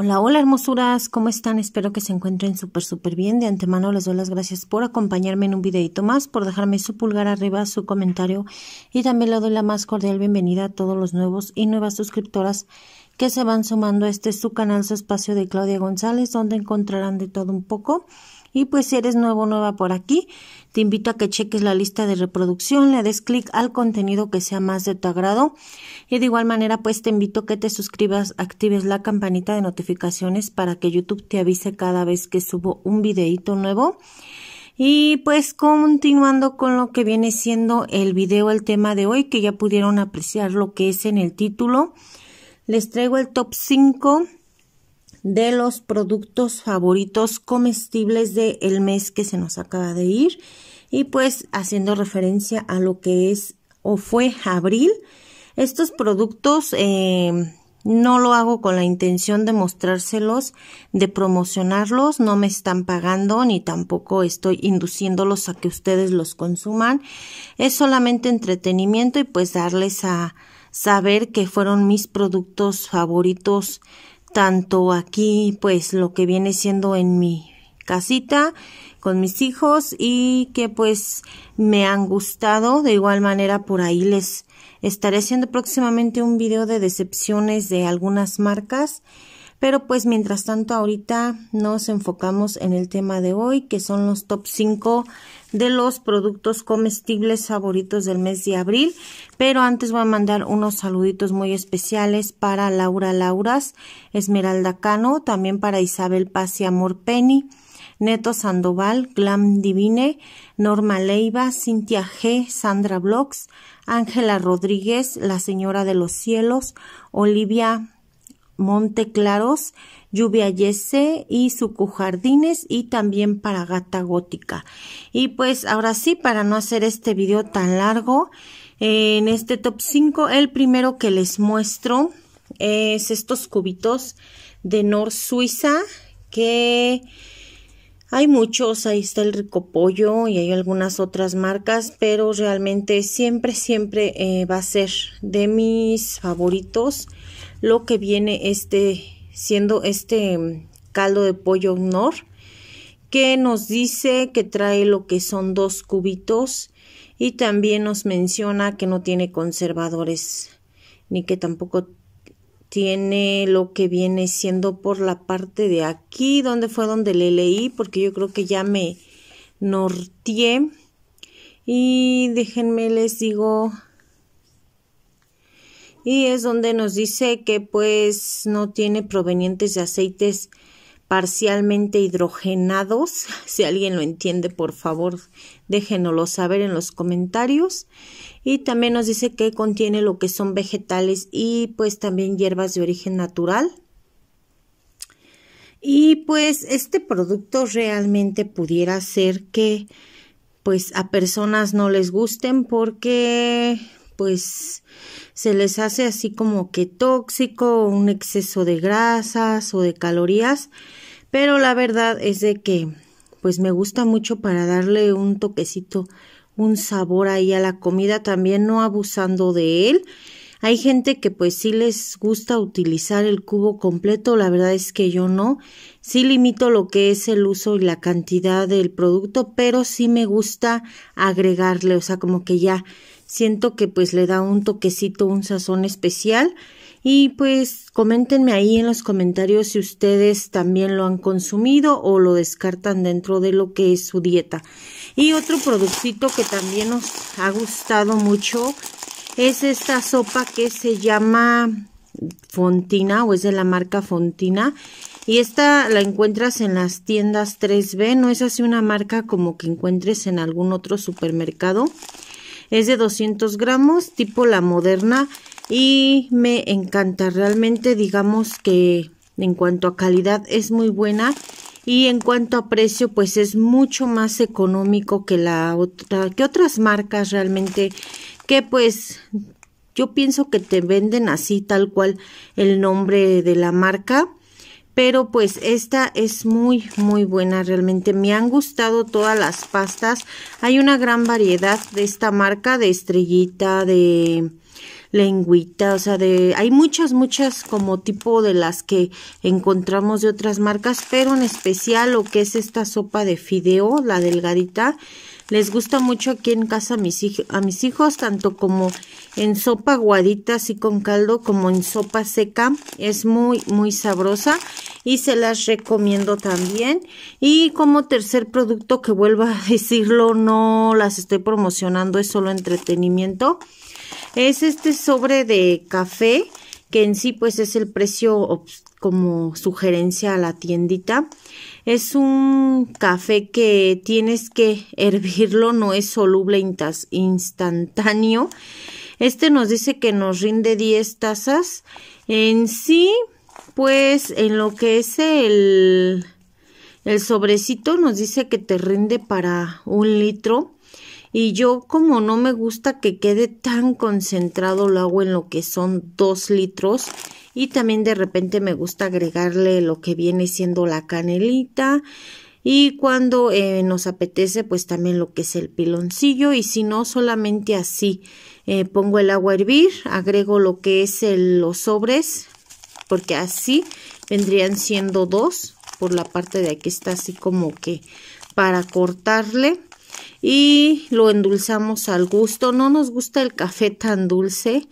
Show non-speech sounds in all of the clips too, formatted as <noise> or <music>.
Hola, hola hermosuras, ¿cómo están? Espero que se encuentren súper, súper bien. De antemano les doy las gracias por acompañarme en un videito más, por dejarme su pulgar arriba, su comentario y también le doy la más cordial bienvenida a todos los nuevos y nuevas suscriptoras que se van sumando a este su canal, su espacio de Claudia González, donde encontrarán de todo un poco. Y pues si eres nuevo o nueva por aquí, te invito a que cheques la lista de reproducción, le des clic al contenido que sea más de tu agrado y de igual manera pues te invito a que te suscribas, actives la campanita de notificaciones para que YouTube te avise cada vez que subo un videíto nuevo. Y pues continuando con lo que viene siendo el video, el tema de hoy, que ya pudieron apreciar lo que es en el título, les traigo el top 5 de los productos favoritos comestibles del el mes que se nos acaba de ir y pues haciendo referencia a lo que es o fue abril estos productos eh, no lo hago con la intención de mostrárselos, de promocionarlos, no me están pagando ni tampoco estoy induciéndolos a que ustedes los consuman. Es solamente entretenimiento y pues darles a saber que fueron mis productos favoritos tanto aquí, pues lo que viene siendo en mi casita con mis hijos y que pues me han gustado. De igual manera por ahí les estaré haciendo próximamente un video de decepciones de algunas marcas pero pues mientras tanto ahorita nos enfocamos en el tema de hoy, que son los top 5 de los productos comestibles favoritos del mes de abril. Pero antes voy a mandar unos saluditos muy especiales para Laura Lauras, Esmeralda Cano, también para Isabel Paz y Amor Penny. Neto Sandoval, Glam Divine, Norma Leiva, Cintia G, Sandra Blocks, Ángela Rodríguez, La Señora de los Cielos, Olivia Monte Claros, Lluvia Yese y Sucujardines y también para Gata Gótica. Y pues ahora sí, para no hacer este video tan largo, en este top 5, el primero que les muestro es estos cubitos de north Suiza que hay muchos, ahí está el rico pollo y hay algunas otras marcas, pero realmente siempre, siempre eh, va a ser de mis favoritos lo que viene este siendo este mm, caldo de pollo nor que nos dice que trae lo que son dos cubitos y también nos menciona que no tiene conservadores ni que tampoco tiene lo que viene siendo por la parte de aquí donde fue donde le leí porque yo creo que ya me norteé y déjenme les digo y es donde nos dice que pues no tiene provenientes de aceites parcialmente hidrogenados. <laughs> Si alguien lo entiende, por favor, déjenoslo saber en los comentarios. Y también nos dice que contiene lo que son vegetales y pues también hierbas de origen natural. Y pues este producto realmente pudiera ser que pues a personas no les gusten porque pues se les hace así como que tóxico, un exceso de grasas o de calorías, pero la verdad es de que pues me gusta mucho para darle un toquecito, un sabor ahí a la comida, también no abusando de él. Hay gente que pues sí les gusta utilizar el cubo completo, la verdad es que yo no. Sí limito lo que es el uso y la cantidad del producto, pero sí me gusta agregarle, o sea, como que ya siento que pues le da un toquecito, un sazón especial. Y pues coméntenme ahí en los comentarios si ustedes también lo han consumido o lo descartan dentro de lo que es su dieta. Y otro productito que también nos ha gustado mucho es esta sopa que se llama Fontina o es de la marca Fontina. Y esta la encuentras en las tiendas 3B, no es así una marca como que encuentres en algún otro supermercado. Es de 200 gramos, tipo la moderna. Y me encanta, realmente digamos que en cuanto a calidad es muy buena. Y en cuanto a precio, pues es mucho más económico que la que otras marcas realmente que pues yo pienso que te venden así tal cual el nombre de la marca pero pues esta es muy muy buena realmente me han gustado todas las pastas hay una gran variedad de esta marca de estrellita de lengüita, o sea, de hay muchas, muchas como tipo de las que encontramos de otras marcas, pero en especial lo que es esta sopa de fideo, la delgadita, les gusta mucho aquí en casa a mis, a mis hijos, tanto como en sopa aguadita, así con caldo, como en sopa seca. Es muy, muy sabrosa y se las recomiendo también. Y como tercer producto que vuelvo a <laughs> decirlo, no las estoy promocionando, es solo entretenimiento. Es este sobre de café que en sí pues es el precio como sugerencia a la tiendita es un café que tienes que hervirlo, no es soluble instantáneo. Este nos dice que nos rinde 10 tazas. En sí, pues en lo que es el, el sobrecito nos dice que te rinde para un litro. Y yo como no me gusta que quede tan concentrado, el agua en lo que son 2 litros y también de repente me gusta agregarle lo que viene siendo la canelita y cuando eh, nos apetece pues también lo que es el piloncillo y si no solamente así eh, pongo el agua a hervir agrego lo que es los sobres porque así vendrían siendo dos por la parte de aquí está así como que para cortarle y lo endulzamos al gusto no nos gusta el café tan dulce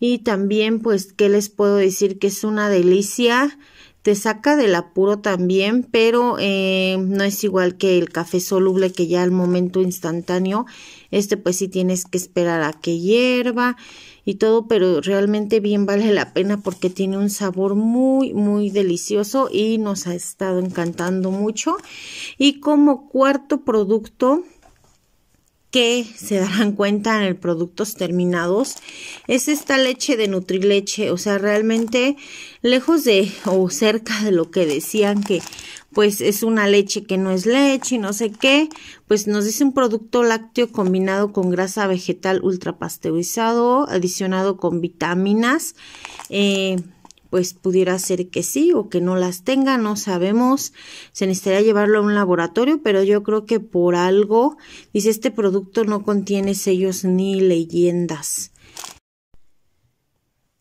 y también, pues, ¿qué les puedo decir? Que es una delicia. Te saca del apuro también, pero eh, no es igual que el café soluble que ya al momento instantáneo. Este pues sí tienes que esperar a que hierva y todo, pero realmente bien vale la pena porque tiene un sabor muy, muy delicioso y nos ha estado encantando mucho. Y como cuarto producto, que se darán cuenta en el productos terminados es esta leche de Nutrileche, o sea, realmente lejos de o cerca de lo que decían que pues es una leche que no es leche y no sé qué, pues nos dice un producto lácteo combinado con grasa vegetal ultra pasteurizado, adicionado con vitaminas, eh, pues pudiera ser que sí o que no las tenga, no sabemos, se necesitaría llevarlo a un laboratorio, pero yo creo que por algo, dice, este producto no contiene sellos ni leyendas.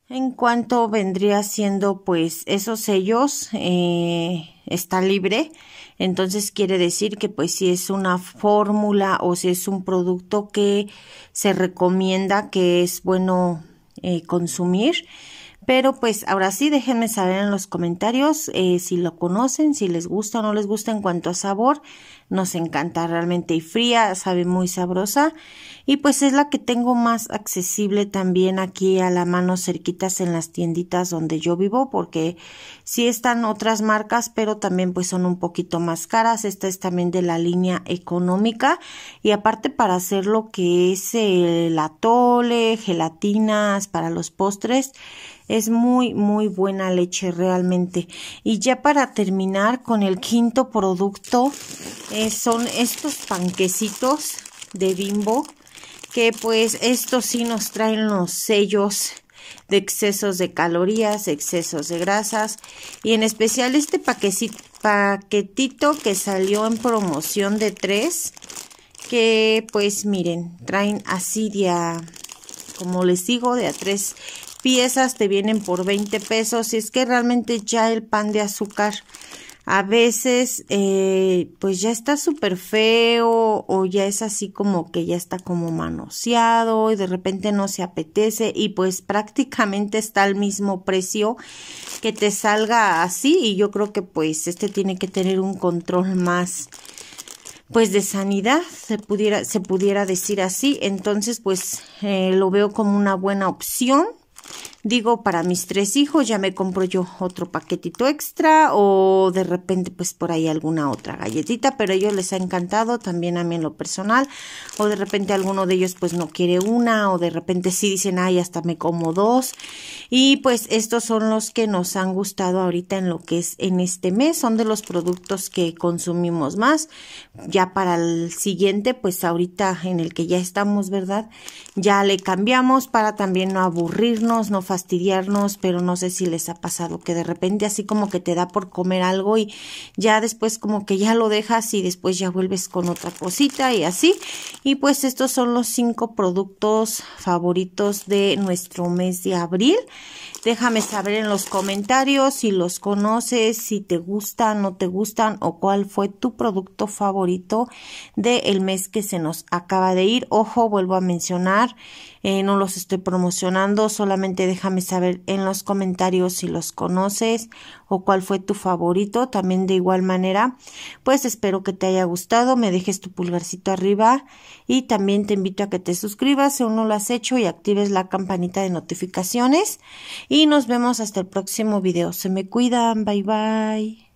En cuanto vendría siendo pues esos sellos, eh, está libre, entonces quiere decir que pues si es una fórmula o si es un producto que se recomienda que es bueno eh, consumir, pero pues ahora sí, déjenme saber en los comentarios eh, si lo conocen, si les gusta o no les gusta en cuanto a sabor nos encanta realmente y fría, sabe muy sabrosa y pues es la que tengo más accesible también aquí a la mano cerquitas en las tienditas donde yo vivo porque si están otras marcas pero también pues son un poquito más caras, esta es también de la línea económica y aparte para hacer lo que es el atole, gelatinas para los postres, es muy muy buena leche realmente y ya para terminar con el quinto producto eh, son estos panquecitos de bimbo que pues estos sí nos traen los sellos de excesos de calorías, excesos de grasas y en especial este paquetito que salió en promoción de tres, que pues miren traen así de a, como les digo de a tres piezas te vienen por 20 pesos y es que realmente ya el pan de azúcar a veces eh, pues ya está súper feo o ya es así como que ya está como manoseado y de repente no se apetece y pues prácticamente está al mismo precio que te salga así y yo creo que pues este tiene que tener un control más pues de sanidad se pudiera se pudiera decir así entonces pues eh, lo veo como una buena opción digo, para mis tres hijos ya me compro yo otro paquetito extra o de repente pues por ahí alguna otra galletita, pero ellos les ha encantado también a mí en lo personal o de repente alguno de ellos pues no quiere una o de repente sí dicen, ay, hasta me como dos y pues estos son los que nos han gustado ahorita en lo que es en este mes, son de los productos que consumimos más, ya para el siguiente pues ahorita en el que ya estamos, ¿verdad? Ya le cambiamos para también no aburrirnos, no facilitarnos fastidiarnos, pero no sé si les ha pasado que de repente así como que te da por comer algo y ya después como que ya lo dejas y después ya vuelves con otra cosita y así. Y pues estos son los cinco productos favoritos de nuestro mes de abril. Déjame saber en los comentarios si los conoces, si te gustan, no te gustan o cuál fue tu producto favorito del el mes que se nos acaba de ir. Ojo, vuelvo a mencionar, eh, no los estoy promocionando, solamente déjame saber en los comentarios si los conoces o cuál fue tu favorito. También de igual manera, pues espero que te haya gustado, me dejes tu pulgarcito arriba y también te invito a que te suscribas si aún no lo has hecho y actives la campanita de notificaciones. Y nos vemos hasta el próximo video. Se me cuidan. Bye bye.